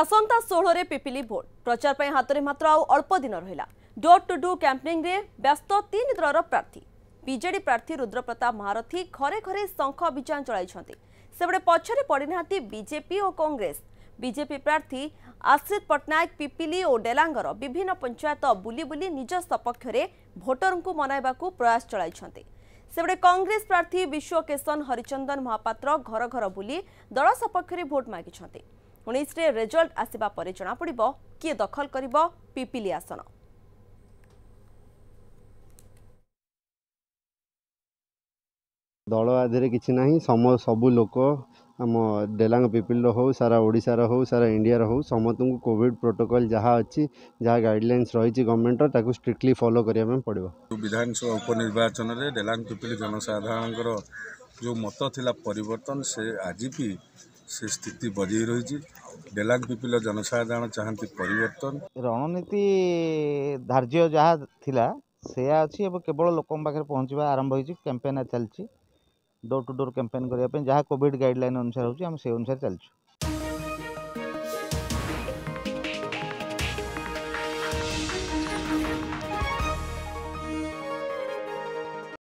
আসন্তা ষোহরে Pipili vote প্রচার পাই হাতরে মাত্র আউ অল্প দিন রহিলা ডোর টু ডোর ক্যাম্পেনিংরে ব্যস্ত তিন দলর প্রার্থী বিজেডি প্রার্থী রুদ্রপ্রতাপ মহারথী ঘরে ঘরে শঙ্খ অভিযান চলাইছেন সেপটে পছরে পড়ি না বিজেপি ও কংগ্রেস বিজেপি প্রার্থী আশ্রিত পট্টনাক পিপিলি ও ডেলাঙ্গর বিভিন্ন পঞ্চায়েত বুলি বুলি নিজ সপক্ষে ভোটর মনাইবা প্রয়াস চলাইছেন সেপটে কংগ্রেস প্রার্থী বিশ্বকেশন হরিচন্দন মহাপাত্র ঘর ঘর বুলি দল সপক্ষে ভোট মাগিছেন ଉଣେଇଶରେ ରେଜଲ୍ଟ ଆସିବା ପରେ ଜଣାପଡ଼ିବ କିଏ ଦଖଲ କରିବ ପିପିଲି ଆସନ ଦଳ ଆଧିରେ କିଛି ନାହିଁ ସମ ସବୁ ଲୋକ ଆମ ଡେଲାଙ୍ଗ ପିପିଲିର ହଉ ସାରା ଓଡ଼ିଶାର ହଉ ସାରା ଇଣ୍ଡିଆର ହଉ ସମସ୍ତଙ୍କୁ କୋଭିଡ଼ ପ୍ରୋଟୋକଲ୍ ଯାହା ଅଛି ଯାହା ଗାଇଡ଼ଲାଇନ୍ସ ରହିଛି ଗଭର୍ଣ୍ଣମେଣ୍ଟର ତାକୁ ଷ୍ଟ୍ରିକ୍ଟଲି ଫଲୋ କରିବା ପାଇଁ ପଡ଼ିବ ବିଧାନସଭା ଉପନିର୍ବାଚନରେ ଡେଲାଙ୍ଗ ପିପିଲି ଜନସାଧାରଣଙ୍କର ଯେଉଁ ମତ ଥିଲା ପରିବର୍ତ୍ତନ ସେ ଆଜି ବି ସେ ସ୍ଥିତି ବଜେଇ ରହିଛି ଡେଲାଙ୍ଗ ପିପିଲ ଜନସାଧାରଣ ଚାହାନ୍ତି ପରିବର୍ତ୍ତନ ରଣନୀତି ଧାର୍ଯ୍ୟ ଯାହା ଥିଲା ସେୟା ଅଛି ଏବଂ କେବଳ ଲୋକଙ୍କ ପାଖରେ ପହଞ୍ଚିବା ଆରମ୍ଭ ହୋଇଛି କ୍ୟାମ୍ପେନ୍ ଚାଲିଛି ଡୋର୍ ଟୁ ଡୋର୍ କ୍ୟାମ୍ପେନ୍ କରିବା ପାଇଁ ଯାହା କୋଭିଡ଼ ଗାଇଡ଼ଲାଇନ୍ ଅନୁସାରେ ହେଉଛି ଆମେ ସେ ଅନୁସାରେ ଚାଲିଛୁ